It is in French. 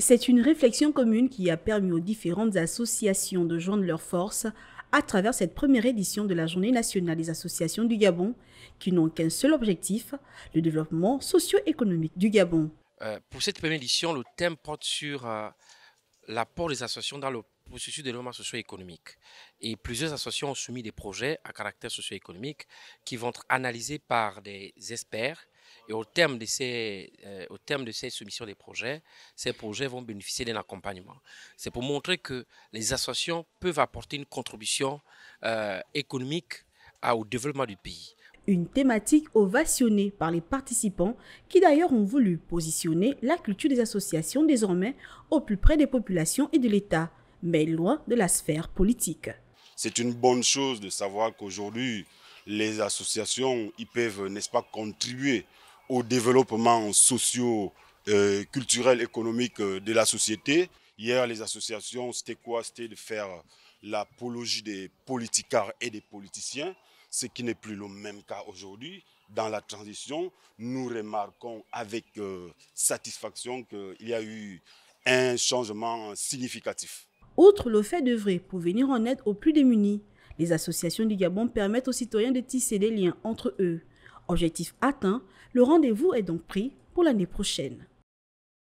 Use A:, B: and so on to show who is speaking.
A: C'est une réflexion commune qui a permis aux différentes associations de joindre leurs forces à travers cette première édition de la Journée nationale des associations du Gabon, qui n'ont qu'un seul objectif, le développement socio-économique du Gabon.
B: Euh, pour cette première édition, le thème porte sur euh, l'apport des associations dans le processus de développement socio-économique. Et plusieurs associations ont soumis des projets à caractère socio-économique qui vont être analysés par des experts et au terme de ces, euh, au de ces soumissions des projets, ces projets vont bénéficier d'un accompagnement. C'est pour montrer que les associations peuvent apporter une contribution euh, économique au développement du pays.
A: Une thématique ovationnée par les participants qui d'ailleurs ont voulu positionner la culture des associations désormais au plus près des populations et de l'État, mais loin de la sphère politique.
C: C'est une bonne chose de savoir qu'aujourd'hui, les associations, ils peuvent, n'est-ce pas, contribuer au développement socio, euh, culturel, économique euh, de la société. Hier, les associations, c'était quoi C'était de faire l'apologie des politicards et des politiciens, ce qui n'est plus le même cas aujourd'hui. Dans la transition, nous remarquons avec euh, satisfaction qu'il y a eu un changement significatif.
A: Outre le fait d'œuvrer pour venir en aide aux plus démunis, les associations du Gabon permettent aux citoyens de tisser des liens entre eux. Objectif atteint, le rendez-vous est donc pris pour l'année prochaine.